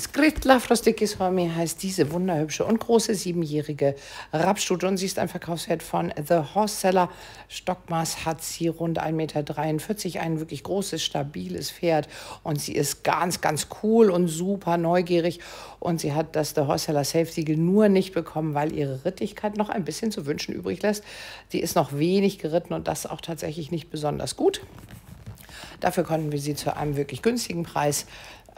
Skritla Frostikiswami heißt diese wunderhübsche und große siebenjährige Rapsstute und sie ist ein Verkaufswert von The Horse Seller. Stockmaß hat sie rund 1,43 Meter, ein wirklich großes, stabiles Pferd und sie ist ganz, ganz cool und super neugierig und sie hat das The Horse Seller Safe Siegel nur nicht bekommen, weil ihre Rittigkeit noch ein bisschen zu wünschen übrig lässt. Sie ist noch wenig geritten und das auch tatsächlich nicht besonders gut. Dafür konnten wir sie zu einem wirklich günstigen Preis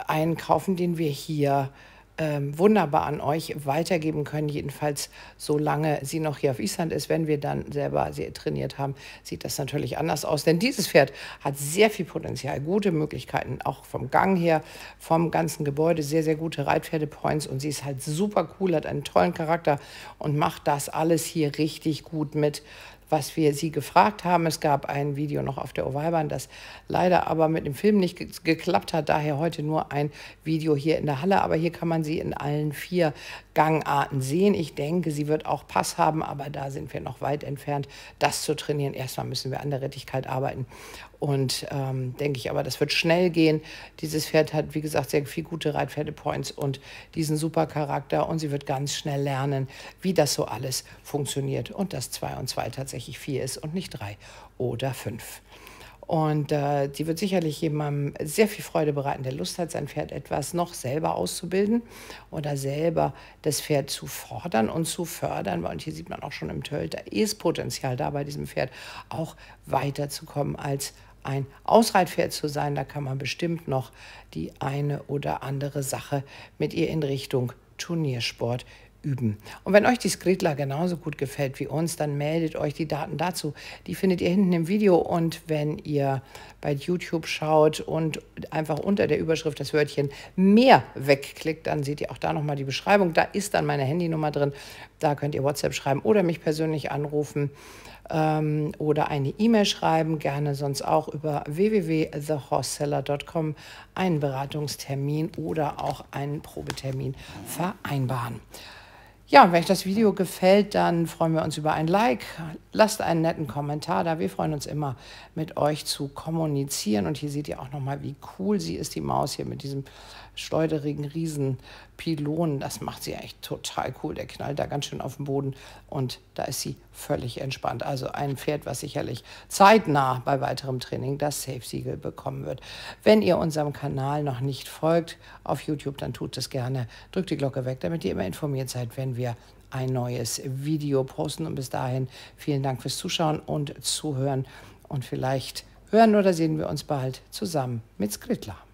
einkaufen, den wir hier ähm, wunderbar an euch weitergeben können. Jedenfalls, solange sie noch hier auf Island ist, wenn wir dann selber sie trainiert haben, sieht das natürlich anders aus. Denn dieses Pferd hat sehr viel Potenzial, gute Möglichkeiten, auch vom Gang her, vom ganzen Gebäude, sehr, sehr gute Reitpferdepoints. Und sie ist halt super cool, hat einen tollen Charakter und macht das alles hier richtig gut mit was wir sie gefragt haben. Es gab ein Video noch auf der Ovalbahn, das leider aber mit dem Film nicht geklappt hat. Daher heute nur ein Video hier in der Halle. Aber hier kann man sie in allen vier Gangarten sehen. Ich denke, sie wird auch Pass haben, aber da sind wir noch weit entfernt, das zu trainieren. Erstmal müssen wir an der Rettigkeit arbeiten. Und ähm, denke ich aber, das wird schnell gehen. Dieses Pferd hat, wie gesagt, sehr viele gute Reitpferdepoints und diesen super Charakter. Und sie wird ganz schnell lernen, wie das so alles funktioniert. Und das 2 und 2 tatsächlich tatsächlich vier ist und nicht drei oder fünf. Und äh, die wird sicherlich jemandem sehr viel Freude bereiten, der Lust hat, sein Pferd etwas noch selber auszubilden oder selber das Pferd zu fordern und zu fördern. Und hier sieht man auch schon im Tölt, da ist Potenzial da bei diesem Pferd, auch weiterzukommen als ein Ausreitpferd zu sein. Da kann man bestimmt noch die eine oder andere Sache mit ihr in Richtung Turniersport üben. Und wenn euch die Skritler genauso gut gefällt wie uns, dann meldet euch die Daten dazu. Die findet ihr hinten im Video und wenn ihr bei YouTube schaut und einfach unter der Überschrift das Wörtchen mehr wegklickt, dann seht ihr auch da nochmal die Beschreibung. Da ist dann meine Handynummer drin. Da könnt ihr WhatsApp schreiben oder mich persönlich anrufen ähm, oder eine E-Mail schreiben. Gerne sonst auch über www.thehorseseller.com einen Beratungstermin oder auch einen Probetermin vereinbaren. Ja, und wenn euch das Video gefällt, dann freuen wir uns über ein Like. Lasst einen netten Kommentar da. Wir freuen uns immer, mit euch zu kommunizieren. Und hier seht ihr auch nochmal, wie cool sie ist, die Maus hier mit diesem schleuderigen Riesenpylon. Das macht sie echt total cool. Der knallt da ganz schön auf den Boden und da ist sie völlig entspannt. Also ein Pferd, was sicherlich zeitnah bei weiterem Training das Safe-Siegel bekommen wird. Wenn ihr unserem Kanal noch nicht folgt auf YouTube, dann tut es gerne. Drückt die Glocke weg, damit ihr immer informiert seid, wenn wir wir ein neues Video posten. Und bis dahin vielen Dank fürs Zuschauen und Zuhören. Und vielleicht hören oder sehen wir uns bald zusammen mit Skritla.